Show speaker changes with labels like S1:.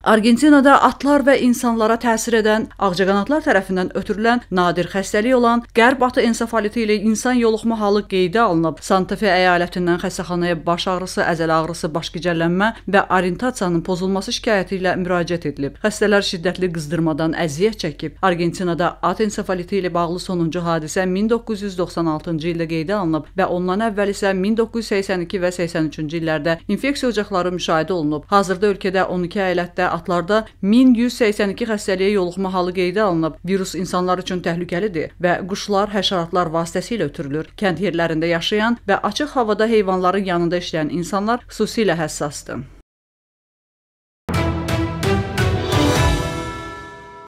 S1: Argentinada atlar və insanlara təsir edən ağcaqanadlar tərəfindən ötürülən nadir xəstəlik olan qərb atı ensefaliti ilə insan yoluxma halı qeydə alınıb. Santa Fe əyalətindən xəstəxanaya baş ağrısı, əzələ ağrısı, baş gicəllənmə və orientasiyanın pozulması şikayəti ilə müraciət edilib. Xəstələr şiddətli qızdırmadan əziyyət çəkib. Argentinada at ensefaliti ilə bağlı sonuncu hadisə 1996-cı ildə qeydə alınıb və ondan əvvəl isə 1982 və 83-cü illərdə infeksiya ocaqları müşahidə olunub. Hazırda ölkədə 12 əyalətdə atlarda 1182 xəstəliyə yoluxma halı qeydə alınıb. Virus insanlar üçün təhlükəlidir və quşlar həşəratlar vasitəsilə ötürülür. Kənd yerlərində yaşayan və açıq havada heyvanların yanında işləyən insanlar xüsusilə həssasdır.